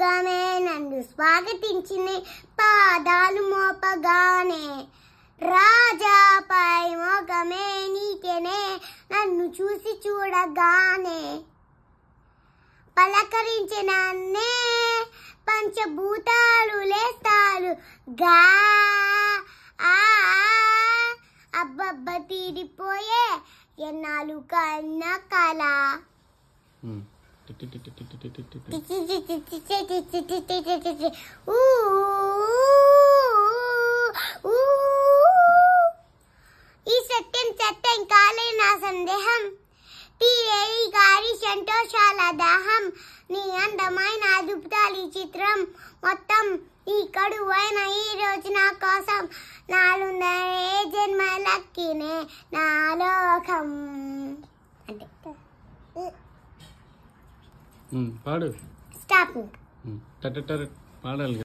గానే నన్ను స్వాగతించింది పాదాలు మోపగానే పై మోగమే నీకేనే నన్ను చూసి చూడగానే పలకరించిన పంచభూతాలు లేస్తాలు గా అబ్బబ్బ తీరిపోయే ఎన్నాళ్ళు కన్నా కళ ఈ సత్యం సత్యం కాలే నా సందేహం టిఏ గారి సంతోషాల దాహం నీ అందమైన అద్భుతాలు చిత్రం మొత్తం ఈ కడువైన ఈ రోజు నా కోసం నాలుందరే జన్మలక్కినే నా లోకం பாடு ஸ்டாப் ம் டட்ட டர பாடல்கள்